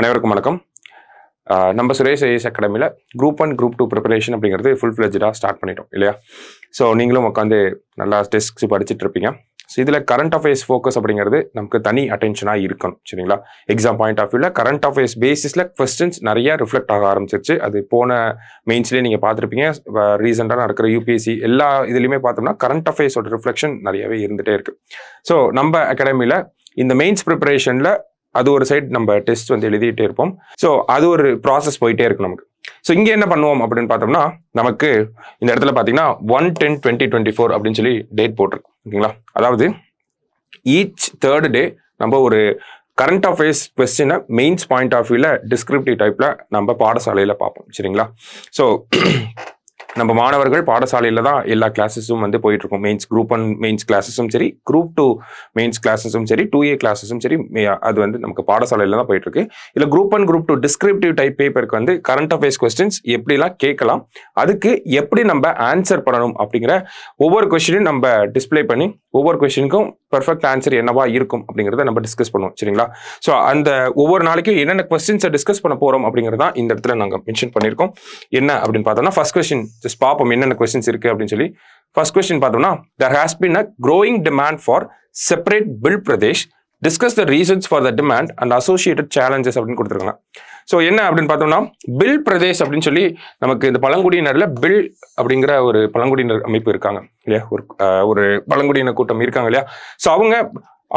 அனைவருக்கும் வணக்கம் நம்ம சுரேஷ் ஐஎஸ் அகாடமியில் group one group two preparation அப்படிங்கிறது ஃபுல் ஃப்ளெஜாக ஸ்டார்ட் பண்ணிட்டோம் இல்லையா ஸோ நீங்களும் உட்காந்து நல்லா டெஸ்ட்ஸ் படிச்சுட்டு இருப்பீங்க ஸோ இதில் கரண்ட் அஃபேர்ஸ் ஃபோக்கஸ் அப்படிங்கிறது நமக்கு தனி அட்டென்ஷனாக இருக்கணும் சரிங்களா எக்ஸாம் பாயிண்ட் ஆஃப் வியூவில் கரண்ட் அஃபேர்ஸ் பேசிஸில் கொஸ்டின்ஸ் நிறையா ரிஃப்ளெக்ட் ஆக ஆரம்பிச்சிருச்சு அது போன மெயின்ஸ்லேயே நீங்கள் பார்த்துருப்பீங்க ரீசெண்டாக நடக்கிற யூபிஎஸ்சி எல்லா இதுலேயுமே பார்த்தோம்னா கரண்ட் அஃபேர்ஸோட ரிஃப்ளெக்ஷன் நிறையவே இருந்துகிட்டே இருக்குது ஸோ நம்ம அகாடமியில் இந்த மெயின்ஸ் ப்ரிப்பரேஷனில் அது ஒரு சைட் நம்ம டெஸ்ட் வந்து எழுதிட்டே இருப்போம் ஸோ அது ஒரு ப்ராசஸ் போயிட்டே இருக்கு நமக்கு ஸோ இங்கே என்ன பண்ணுவோம் அப்படின்னு பார்த்தோம்னா நமக்கு இந்த இடத்துல பார்த்தீங்கன்னா one ten twenty twenty four அப்படின்னு சொல்லி டேட் போட்டிருக்கும் ஓகேங்களா அதாவது ஈச் தேர்டு டே நம்ம ஒரு கரண்ட் அஃபேர்ஸ் கொஸ்டினை மெயின்ஸ் பாயிண்ட் ஆஃப் வியூவில் டிஸ்கிரிப்டிவ் டைப்பில் நம்ம பாடசாலையில் பார்ப்போம் சரிங்களா ஸோ நம்ம மாணவர்கள் பாடசாலையில் தான் எல்லா கிளாஸஸும் வந்து இருக்கும் மெயின்ஸ் குரூப் ஒன் மெயின்ஸ் கிளாஸஸும் சரி குரூப் டூ மெயின்ஸ் கிளாஸஸும் சரி டூ ஏ கிளாஸஸும் சரி அது வந்து நமக்கு பாடசாலையில் தான் போயிட்டுருக்கு இல்லை group one group two descriptive type பேப்பருக்கு வந்து கரண்ட் அஃபேர்ஸ் கொஸ்டின்ஸ் எப்படிலாம் கேட்கலாம் அதுக்கு எப்படி நம்ம ஆன்சர் பண்ணணும் அப்படிங்கிற ஒவ்வொரு கொஸ்டினும் நம்ம டிஸ்பிளே பண்ணி ஒவ்வொரு கொஸ்டினுக்கும் பர்ஃபெக்ட் ஆன்சர் என்னவா இருக்கும் அப்படிங்கிறத நம்ம டிஸ்கஸ் பண்ணுவோம் சரிங்களா ஸோ அந்த ஒவ்வொரு நாளைக்கும் என்னென்ன கொஸ்டின்ஸை டிஸ்கஸ் பண்ண போகிறோம் அப்படிங்கிறதான் இந்த இடத்துல நாங்கள் மென்ஷன் பண்ணியிருக்கோம் என்ன அப்படின்னு பார்த்தோம்னா ஃபஸ்ட் கொஸ்டின் ஜஸ்ட் பார்ப்போம் என்னென்ன கொஸ்டின்ஸ் இருக்கு அப்படின்னு சொல்லி ஃபர்ஸ்ட் கொஸ்டின் பார்த்தோம்னா there has been a growing demand for separate Bhil Pradesh discuss the reasons for the demand and associated challenges அப்படின்னு கொடுத்துருக்காங்க ஸோ என்ன அப்படின்னு பார்த்தோம்னா பில் பிரதேஷ் அப்படின்னு சொல்லி நமக்கு இந்த பழங்குடியினரில் பில் அப்படிங்கிற ஒரு பழங்குடியினர் அமைப்பு இருக்காங்க இல்லையா ஒரு ஒரு பழங்குடியினர் கூட்டம் இருக்காங்க இல்லையா ஸோ அவங்க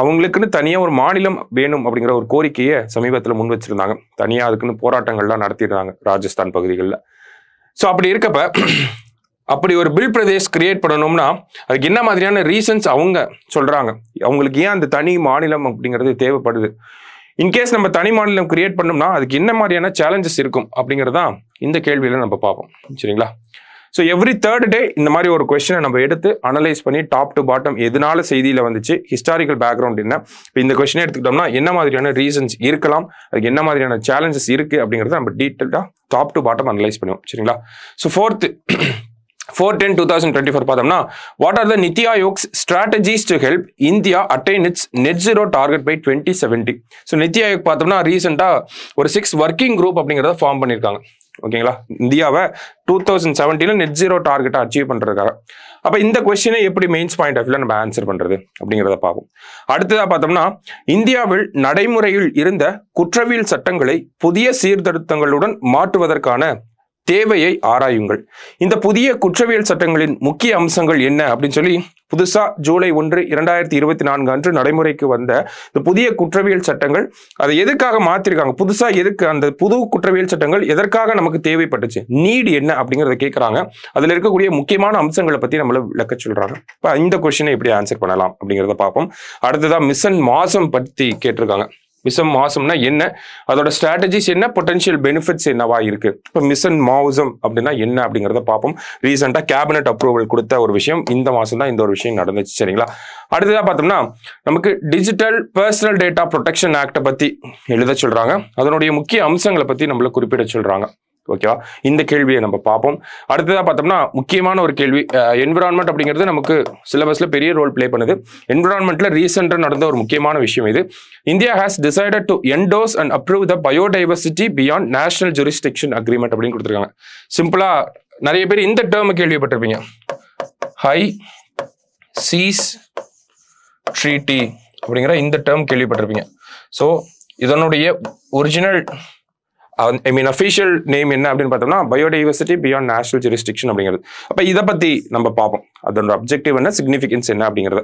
அவங்களுக்குன்னு தனியாக ஒரு மாநிலம் வேணும் அப்படிங்கிற ஒரு கோரிக்கையை சமீபத்தில் முன் வச்சிருந்தாங்க தனியாக அதுக்குன்னு போராட்டங்கள்லாம் நடத்திடுறாங்க ராஜஸ்தான் பகுதிகளில் ஸோ அப்படி இருக்கப்ப அப்படி ஒரு பில் பிரதேஷ் கிரியேட் பண்ணணும்னா அதுக்கு என்ன மாதிரியான ரீசன்ஸ் அவங்க சொல்கிறாங்க அவங்களுக்கு ஏன் அந்த தனி மாநிலம் அப்படிங்கிறது தேவைப்படுது இன்கேஸ் நம்ம தனி மாநிலம் கிரியேட் பண்ணோம்னா அதுக்கு என்ன மாதிரியான சேலஞ்சஸ் இருக்கும் அப்படிங்கிறதான் இந்த கேள்வியில் நம்ம பார்ப்போம் சரிங்களா ஸோ எவ்ரி தேர்ட் டே இந்த மாதிரி ஒரு கொஸ்டினை நம்ம எடுத்து அனலைஸ் பண்ணி டாப் டு பாட்டம் எதனால செய்தியில் வந்துச்சு ஹிஸ்டாரிக்கல் பேக்ரவுண்ட் என்ன இப்போ இந்த கொஸ்டினை எடுத்துக்கிட்டோம்னா என்ன மாதிரியான ரீசன்ஸ் இருக்கலாம் அதுக்கு என்ன மாதிரியான சேலஞ்சஸ் இருக்குது அப்படிங்கிறத நம்ம டீட்டெயிலாக டாப் டு பாட்டம் அனலைஸ் பண்ணுவோம் சரிங்களா so fourth four ten two thousand twenty four பார்த்தோம்னா what are the NITI Aayog's strategies to help India attain its net zero target by twenty seventy so NITI Aayog பார்த்தோம்னா ரீசெண்டாக ஒரு சிக்ஸ் ஒர்க்கிங் குரூப் அப்படிங்கிறத form பண்ணியிருக்காங்க ஓகேங்களா இந்தியாவை டூ தௌசண்ட் செவன்டீனில் நெட் ஜீரோ டார்கெட்டை அச்சீவ் பண்ணுறதுக்காக அப்போ இந்த கொஸ்டினை எப்படி மெயின்ஸ் பாயிண்ட் ஆஃப் வியூவில் நம்ம ஆன்சர் பண்ணுறது அப்படிங்கிறத பார்ப்போம் அடுத்ததாக பார்த்தோம்னா இந்தியாவில் நடைமுறையில் இருந்த குற்றவியல் சட்டங்களை புதிய சீர்திருத்தங்களுடன் மாற்றுவதற்கான தேவையை ஆராயுங்கள் இந்த புதிய குற்றவியல் சட்டங்களின் முக்கிய அம்சங்கள் என்ன அப்படின்னு சொல்லி புதுசா ஜூலை ஒன்று இரண்டாயிரத்தி இருபத்தி நான்கு அன்று நடைமுறைக்கு வந்த இந்த புதிய குற்றவியல் சட்டங்கள் அதை எதுக்காக மாத்திருக்காங்க புதுசா எதுக்கு அந்த புது குற்றவியல் சட்டங்கள் எதற்காக நமக்கு தேவைப்பட்டுச்சு நீடு என்ன அப்படிங்கிறத கேட்குறாங்க அதுல இருக்கக்கூடிய முக்கியமான அம்சங்களை பத்தி நம்மள விளக்க சொல்கிறாங்க இப்போ இந்த கொஸ்டினை எப்படி ஆன்சர் பண்ணலாம் அப்படிங்கிறத பார்ப்போம் அடுத்ததான் மிஷன் மாசம் பத்தி கேட்டிருக்காங்க மிசம் மாசம்னா என்ன அதோட ஸ்ட்ராட்டஜிஸ் என்ன பொட்டன்ஷியல் பெனிஃபிட்ஸ் என்னவா இருக்கு இப்போ மிஷன் மாவுசம் அப்படின்னா என்ன அப்படிங்கிறத பார்ப்போம் ரீசெண்டாக கேபினட் அப்ரூவல் கொடுத்த ஒரு விஷயம் இந்த மாதம் தான் இந்த ஒரு விஷயம் நடந்துச்சு சரிங்களா அடுத்ததாக பார்த்தோம்னா நமக்கு டிஜிட்டல் பர்சனல் டேட்டா ப்ரொடெக்ஷன் ஆக்டை பற்றி எழுத சொல்கிறாங்க அதனுடைய முக்கிய அம்சங்களை பற்றி நம்மளை குறிப்பிட சொல்கிறாங்க ஓகேவா இந்த கேள்வியை நம்ம பார்ப்போம் அடுத்ததாக பார்த்தோம்னா முக்கியமான ஒரு கேள்வி என்விரான்மெண்ட் அப்படிங்கிறது நமக்கு சிலபஸில் பெரிய ரோல் பிளே பண்ணுது என்விரான்மெண்ட்டில் ரீசெண்டாக நடந்த ஒரு முக்கியமான விஷயம் இது India has decided to endorse and approve the biodiversity beyond national jurisdiction agreement அப்படின்னு கொடுத்துருக்காங்க சிம்பிளாக நிறைய பேர் இந்த டேர்மு கேள்விப்பட்டிருப்பீங்க ஹை சீஸ் ட்ரீட்டி அப்படிங்கிற இந்த டேர்ம் கேள்விப்பட்டிருப்பீங்க ஸோ இதனுடைய original I mean official name என்ன அப்படின்னு பார்த்தோம்னா பயோடைவர்சிட்டி பியாண்ட் நேஷனல் ஜெரிஸ்டிக்ஷன் அப்படிங்கிறது அப்போ இதை பற்றி நம்ம பார்ப்போம் அதோட அப்ஜெக்டிவ் என்ன சிக்னிஃபிகன்ஸ் என்ன அப்படிங்கிறது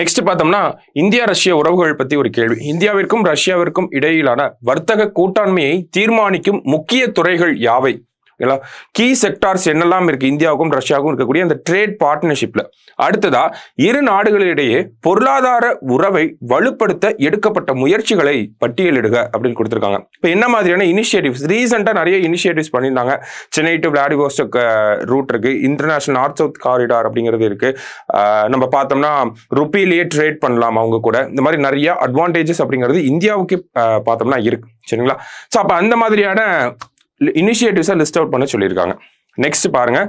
நெக்ஸ்ட் பார்த்தோம்னா இந்தியா ரஷ்ய உறவுகள் பற்றி ஒரு கேள்வி இந்தியாவிற்கும் ரஷ்யாவிற்கும் இடையிலான வர்த்தக கூட்டாண்மையை தீர்மானிக்கும் முக்கிய துறைகள் யாவை ஓகேங்களா கீ செக்டார்ஸ் என்னெல்லாம் இருக்குது இந்தியாவுக்கும் ரஷ்யாவுக்கும் இருக்கக்கூடிய அந்த ட்ரேட் பார்ட்னர்ஷிப்பில் அடுத்ததா இரு நாடுகளிடையே பொருளாதார உறவை வலுப்படுத்த எடுக்கப்பட்ட முயற்சிகளை பட்டியலிடுக அப்படின்னு கொடுத்துருக்காங்க இப்போ என்ன மாதிரியான இனிஷியேட்டிவ்ஸ் ரீசெண்டாக நிறைய இனிஷியேட்டிவ்ஸ் பண்ணியிருந்தாங்க சென்னை டு விளாடிவோஸ்டக் ரூட் இருக்குது இன்டர்நேஷனல் நார்த் சவுத் காரிடார் அப்படிங்கிறது இருக்குது நம்ம பார்த்தோம்னா ருப்பிலேயே ட்ரேட் பண்ணலாம் அவங்க கூட இந்த மாதிரி நிறைய அட்வான்டேஜஸ் அப்படிங்கிறது இந்தியாவுக்கு பார்த்தோம்னா இருக்குது சரிங்களா ஸோ அப்போ அந்த மாதிரியான இனிஷியேட்டிவ்ஸாக லிஸ்ட் அவுட் பண்ண சொல்லியிருக்காங்க நெக்ஸ்ட் பாருங்க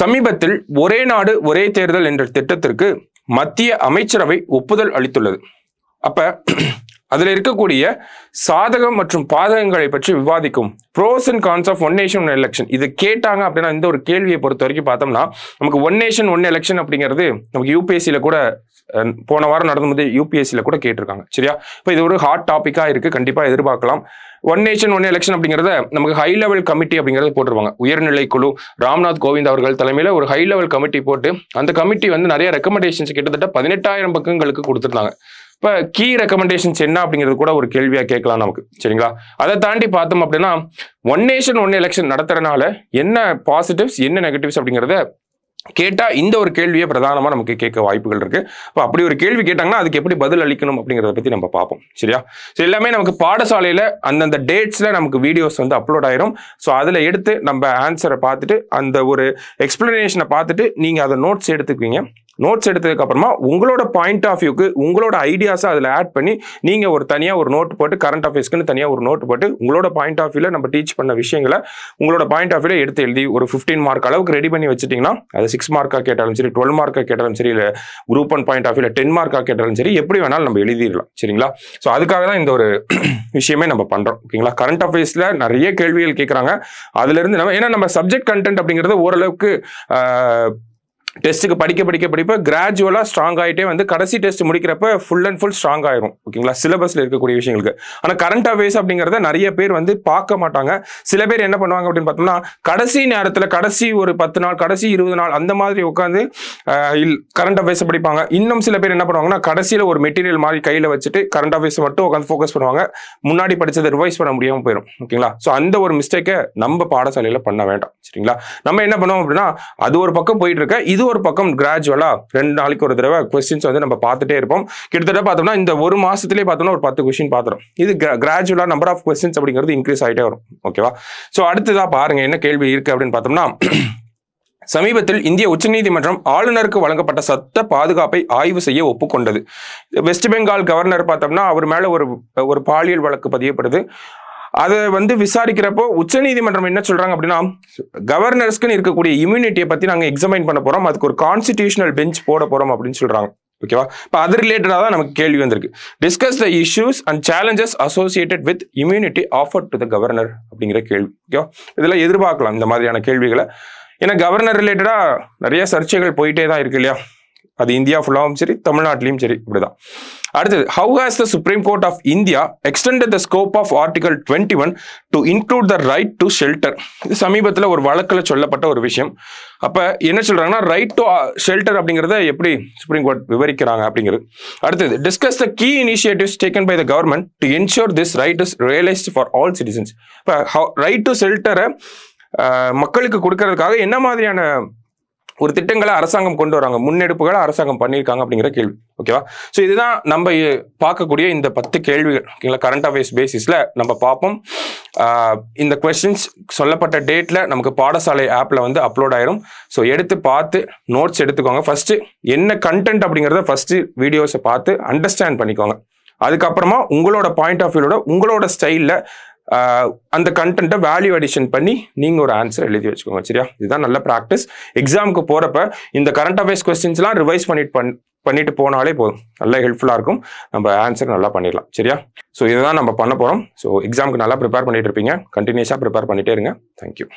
சமீபத்தில் ஒரே நாடு ஒரே தேர்தல் என்ற திட்டத்திற்கு மத்திய அமைச்சரவை ஒப்புதல் அளித்துள்ளது அப்ப அதில் இருக்கக்கூடிய சாதகம் மற்றும் பாதகங்களை பற்றி விவாதிக்கும் pros and cons of one nation one election இது கேட்டாங்க அப்படின்னா இந்த ஒரு கேள்வியை பொறுத்த வரைக்கும் பார்த்தோம்னா நமக்கு ஒன் நேஷன் ஒன் எலெக்ஷன் அப்படிங்கிறது நமக்கு யூபிஎஸ்சியில் கூட போன வாரம் நடந்தபோது யூபிஎஸ்சியில் கூட கேட்டிருக்காங்க சரியா இப்போ இது ஒரு ஹாட் டாப்பிக்காக இருக்குது கண்டிப்பாக எதிர்பார்க்கலாம் ஒன் நேஷன் ஒன் எலெக்ஷன் அப்படிங்கிறத நமக்கு ஹை லெவல் கமிட்டி அப்படிங்கிறத போட்டுருவாங்க உயர்நிலை குழு ராம்நாத் கோவிந்த் அவர்கள் தலைமையில் ஒரு ஹை லெவல் கமிட்டி போட்டு அந்த கமிட்டி வந்து நிறைய ரெக்கமெண்டேஷன்ஸ் கிட்டத்தட்ட பதினெட்டாயிரம் பக்கங்களுக்கு கொடுத்துருந்தாங்க இப்போ கீ ரெக்கமெண்டேஷன்ஸ் என்ன அப்படிங்கிறது கூட ஒரு கேள்வியாக கேட்கலாம் நமக்கு சரிங்களா அதை தாண்டி பார்த்தோம் அப்படின்னா ஒன் நேஷன் ஒன் எலெக்ஷன் நடத்துறதுனால என்ன பாசிட்டிவ்ஸ் என்ன நெகட்டிவ்ஸ் அப்படிங்கிறத கேட்டால் இந்த ஒரு கேள்வியை பிரதானமாக நமக்கு கேட்க வாய்ப்புகள் இருக்குது இப்போ அப்படி ஒரு கேள்வி கேட்டாங்கன்னா அதுக்கு எப்படி பதில் அளிக்கணும் அப்படிங்கிறத பற்றி நம்ம பார்ப்போம் சரியா ஸோ எல்லாமே நமக்கு பாடசாலையில் அந்தந்த டேட்ஸில் நமக்கு வீடியோஸ் வந்து அப்லோட் ஆயிரும் ஸோ அதில் எடுத்து நம்ம ஆன்சரை பார்த்துட்டு அந்த ஒரு எக்ஸ்பிளனேஷனை பார்த்துட்டு நீங்கள் அதை நோட்ஸ் எடுத்துக்குவீங்க நோட்ஸ் எடுத்ததுக்கு அப்புறமா உங்களோட பாயிண்ட் ஆஃப் வியூக்கு உங்களோட ஐடியாஸை அதில் ஆட் பண்ணி நீங்கள் ஒரு தனியாக ஒரு நோட் போட்டு கரண்ட் அஃபேர்ஸ்க்குன்னு தனியாக ஒரு நோட் போட்டு உங்களோட பாயிண்ட் ஆஃப் வியூவில் நம்ம டீச் பண்ண விஷயங்களை உங்களோட பாயிண்ட் ஆஃப் வியூவில் எடுத்து எழுதி ஒரு ஃபிஃப்டீன் மார்க் அளவுக்கு ரெடி பண்ணி வச்சிட்டிங்கன்னா அது சிக்ஸ் மார்க்காக கேட்டாலும் சரி டுவெல் மார்க்காக கேட்டாலும் சரி இல்லை குரூப் ஒன் பாயிண்ட் ஆஃப் வியூவில் டென் மார்க்காக கேட்டாலும் சரி எப்படி வேணாலும் நம்ம எழுதிடலாம் சரிங்களா ஸோ அதுக்காக தான் இந்த ஒரு விஷயமே நம்ம பண்ணுறோம் ஓகேங்களா கரண்ட் அஃபேர்ஸில் நிறைய கேள்விகள் கேட்குறாங்க அதுலேருந்து நம்ம ஏன்னா நம்ம சப்ஜெக்ட் கண்டென்ட் அப்படிங்கிறது ஓரளவுக்கு டெஸ்ட்டுக்கு படிக்க படிக்க படிப்ப கிராஜுவலாக ஸ்ட்ராங் ஆகிட்டே வந்து கடைசி டெஸ்ட் முடிக்கிறப்ப ஃபுல் அண்ட் ஃபுல் ஸ்ட்ராங் ஆயிரும் ஓகேங்களா சிலபஸில் இருக்கக்கூடிய விஷயங்களுக்கு ஆனால் கரண்ட் அஃபேர்ஸ் அப்படிங்கிறத நிறைய பேர் வந்து பார்க்க மாட்டாங்க சில பேர் என்ன பண்ணுவாங்க அப்படின்னு பார்த்தோம்னா கடைசி நேரத்தில் கடைசி ஒரு பத்து நாள் கடைசி இருபது நாள் அந்த மாதிரி உட்காந்து கரண்ட் அஃபேர்ஸ் படிப்பாங்க இன்னும் சில பேர் என்ன பண்ணுவாங்கன்னா கடைசியில் ஒரு மெட்டீரியல் மாதிரி கையில் வச்சுட்டு கரண்ட் அஃபேர்ஸ் மட்டும் உட்காந்து ஃபோக்கஸ் பண்ணுவாங்க முன்னாடி படித்ததை ரிவைஸ் பண்ண முடியாமல் போயிடும் ஓகேங்களா ஸோ அந்த ஒரு மிஸ்டேக்கை நம்ம பாடசாலையில் பண்ண வேண்டாம் சரிங்களா நம்ம என்ன பண்ணுவோம் அப்படின்னா அது ஒரு பக்கம் போயிட்டு இருக்க இது ஒரு பக்கம் கிராஜுவலாக ரெண்டு நாளைக்கு ஒரு தடவை கொஸ்டின்ஸ் வந்து நம்ம பார்த்துட்டே இருப்போம் கிட்டத்தட்ட பார்த்தோம்னா இந்த ஒரு மாதத்துலேயே பார்த்தோம்னா ஒரு பத்து கொஸ்டின் பார்த்துரும் இது கிராஜுவலாக நம்பர் ஆஃப் கொஸ்டின்ஸ் அப்படிங்கிறது இன்க்ரீஸ் ஆகிட்டே வரும் ஓகேவா ஸோ அடுத்ததாக பாருங்கள் என்ன கேள்வி இருக்குது அப்படின்னு பார்த்தோம்னா சமீபத்தில் இந்திய உச்சநீதிமன்றம் ஆளுநருக்கு வழங்கப்பட்ட சத்த பாதுகாப்பை ஆய்வு செய்ய ஒப்புக்கொண்டது வெஸ்ட் பெங்கால் கவர்னர் பார்த்தோம்னா அவர் மேல ஒரு ஒரு பாலியல் வழக்கு பதியப்படுது அதை வந்து விசாரிக்கிறப்போ உச்சநீதிமன்றம் என்ன சொல்றாங்க அப்படின்னா கவர்னர்ஸ்க்குன்னு இருக்கக்கூடிய இம்யூனிட்டியை பத்தி நாங்க எக்ஸாமைன் பண்ண போறோம் அதுக்கு ஒரு கான்ஸ்டிடியூஷனல் பெஞ்ச் போட போறோம் அப்படின்னு சொல்றாங்க ஓகேவா இப்போ அது ரிலேட்டடாக தான் நமக்கு கேள்வி வந்திருக்கு discuss the issues and challenges associated with immunity offer to the governor அப்படிங்கிற கேள்வி ஓகேவா இதெல்லாம் எதிர்பார்க்கலாம் இந்த மாதிரியான கேள்விகளை ஏன்னா கவர்னர் ரிலேட்டடாக நிறைய சர்ச்சைகள் போயிட்டே தான் இருக்கு இல்லையா அது இந்தியா ஃபுல்லாகவும் சரி தமிழ்நாட்டிலையும் சரி இப்படிதான் அடுத்தது how has the supreme court of India extended the scope of article twenty one to include the right to shelter இது சமீபத்தில் ஒரு வழக்கில் சொல்லப்பட்ட ஒரு விஷயம் அப்போ என்ன சொல்கிறாங்கன்னா ரைட் டு ஷெல்டர் uh, அப்படிங்கிறத எப்படி சுப்ரீம் கோர்ட் விவரிக்கிறாங்க அப்படிங்கிறது அடுத்தது discuss the key initiatives taken by the government to ensure this right is realised for all citizens இப்போ ரைட் டு ஷெல்டரை மக்களுக்கு கொடுக்கறதுக்காக என்ன மாதிரியான ஒரு திட்டங்களை அரசாங்கம் கொண்டு வராங்க முன்னெடுப்புகளை அரசாங்கம் பண்ணியிருக்காங்க அப்படிங்கிற கேள்வி ஓகேவா ஸோ இதுதான் நம்ம பார்க்கக்கூடிய இந்த பத்து கேள்விகள் ஓகேங்களா கரண்ட் அஃபேர்ஸ் பேசிஸில் நம்ம பார்ப்போம் இந்த கொஸ்டின்ஸ் சொல்லப்பட்ட டேட்டில் நமக்கு பாடசாலை ஆப்பில் வந்து அப்லோட் ஆயிரும் ஸோ எடுத்து பார்த்து நோட்ஸ் எடுத்துக்கோங்க ஃபஸ்ட்டு என்ன கண்டென்ட் அப்படிங்கிறத ஃபஸ்ட்டு வீடியோஸை பார்த்து அண்டர்ஸ்டாண்ட் பண்ணிக்கோங்க அதுக்கப்புறமா உங்களோட பாயிண்ட் ஆஃப் வியூவோட உங்களோட ஸ்டைலில் அந்த கண்டென்ட்டை வேல்யூ அடிஷன் பண்ணி நீங்கள் ஒரு ஆன்சர் எழுதி வச்சுக்கோங்க சரியா இதுதான் நல்ல ப்ராக்டிஸ் எக்ஸாமுக்கு போகிறப்ப இந்த கரண்ட் அஃபேர்ஸ் கொஸ்டின்ஸ்லாம் ரிவைஸ் பண்ணிட்டு பண் பண்ணிட்டு போனாலே போதும் நல்லா ஹெல்ப்ஃபுல்லாக இருக்கும் நம்ம ஆன்சர் நல்லா பண்ணிடலாம் சரியா ஸோ இதுதான் நம்ம பண்ண போகிறோம் ஸோ எக்ஸாமுக்கு நல்லா ப்ரிப்பேர் பண்ணிட்டு இருப்பீங்க கண்டினியூஸாக ப்ரிப்பேர் பண்ணிட்டே இருங்க தேங்க்யூ